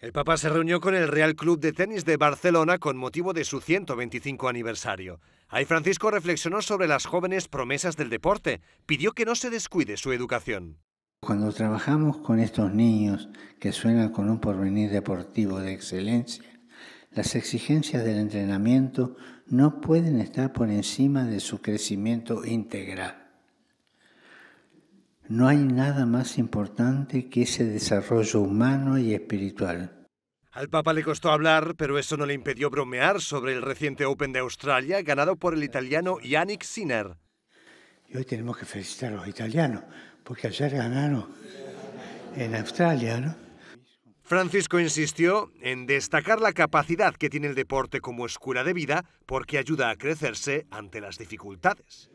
El Papa se reunió con el Real Club de Tenis de Barcelona con motivo de su 125 aniversario. Ahí Francisco reflexionó sobre las jóvenes promesas del deporte, pidió que no se descuide su educación. Cuando trabajamos con estos niños que suenan con un porvenir deportivo de excelencia, las exigencias del entrenamiento no pueden estar por encima de su crecimiento integral. No hay nada más importante que ese desarrollo humano y espiritual. Al Papa le costó hablar, pero eso no le impidió bromear sobre el reciente Open de Australia ganado por el italiano Yannick Sinner. hoy tenemos que felicitar a los italianos, porque ayer ganaron en Australia, Francisco insistió en destacar la capacidad que tiene el deporte como escuela de vida porque ayuda a crecerse ante las dificultades.